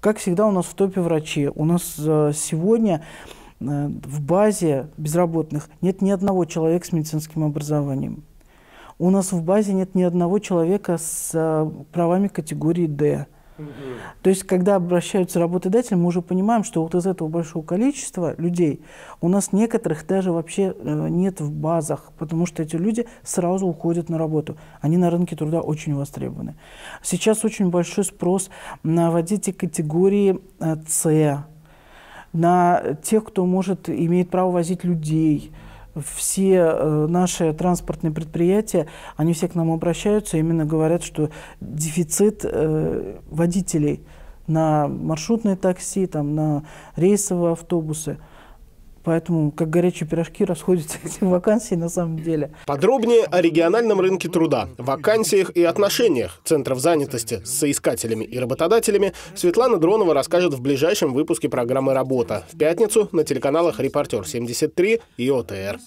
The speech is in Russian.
Как всегда у нас в топе врачи. У нас э, сегодня э, в базе безработных нет ни одного человека с медицинским образованием. У нас в базе нет ни одного человека с э, правами категории «Д». Угу. То есть, когда обращаются работодатели, мы уже понимаем, что вот из этого большого количества людей у нас некоторых даже вообще э, нет в базах, потому что эти люди сразу уходят на работу. Они на рынке труда очень востребованы. Сейчас очень большой спрос на вот категории э, С, на тех, кто может, имеет право возить людей – все э, наши транспортные предприятия, они все к нам обращаются, именно говорят, что дефицит э, водителей на маршрутные такси, там, на рейсовые автобусы – Поэтому, как горячие пирожки, расходятся эти вакансии на самом деле. Подробнее о региональном рынке труда, вакансиях и отношениях центров занятости с соискателями и работодателями Светлана Дронова расскажет в ближайшем выпуске программы «Работа» в пятницу на телеканалах «Репортер 73» и «ОТР».